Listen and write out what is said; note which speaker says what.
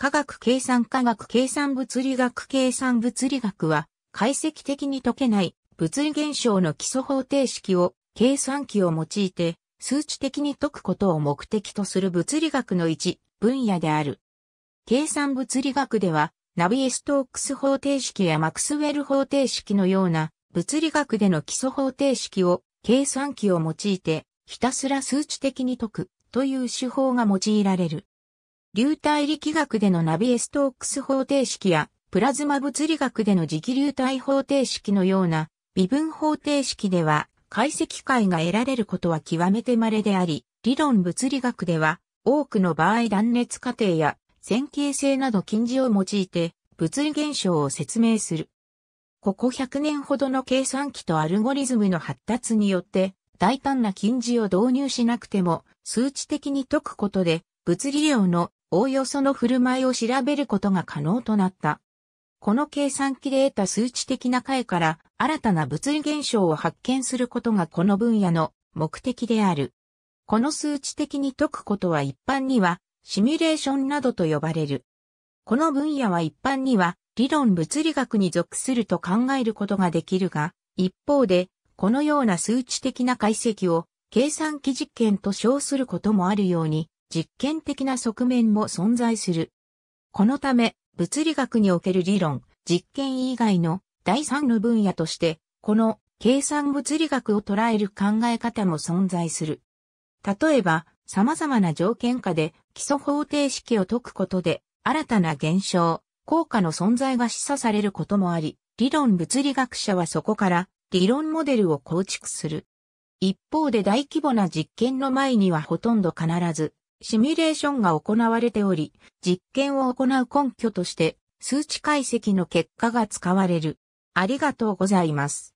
Speaker 1: 科学計算科学計算物理学計算物理学は解析的に解けない物理現象の基礎方程式を計算機を用いて数値的に解くことを目的とする物理学の一分野である。計算物理学ではナビエストークス方程式やマクスウェル方程式のような物理学での基礎方程式を計算機を用いてひたすら数値的に解くという手法が用いられる。流体力学でのナビエストークス方程式や、プラズマ物理学での磁気流体方程式のような、微分方程式では、解析解が得られることは極めて稀であり、理論物理学では、多くの場合断熱過程や線形性など近似を用いて物理現象を説明する。ここ100年ほどの計算機とアルゴリズムの発達によって大胆な近似を導入しなくても数値的に解くことで物理量のおおよその振る舞いを調べることが可能となった。この計算機で得た数値的な解から新たな物理現象を発見することがこの分野の目的である。この数値的に解くことは一般にはシミュレーションなどと呼ばれる。この分野は一般には理論物理学に属すると考えることができるが、一方でこのような数値的な解析を計算機実験と称することもあるように、実験的な側面も存在する。このため、物理学における理論、実験以外の第三の分野として、この計算物理学を捉える考え方も存在する。例えば、様々な条件下で基礎方程式を解くことで、新たな現象、効果の存在が示唆されることもあり、理論物理学者はそこから理論モデルを構築する。一方で大規模な実験の前にはほとんど必ずシミュレーションが行われており、実験を行う根拠として、数値解析の結果が使われる。ありがとうございます。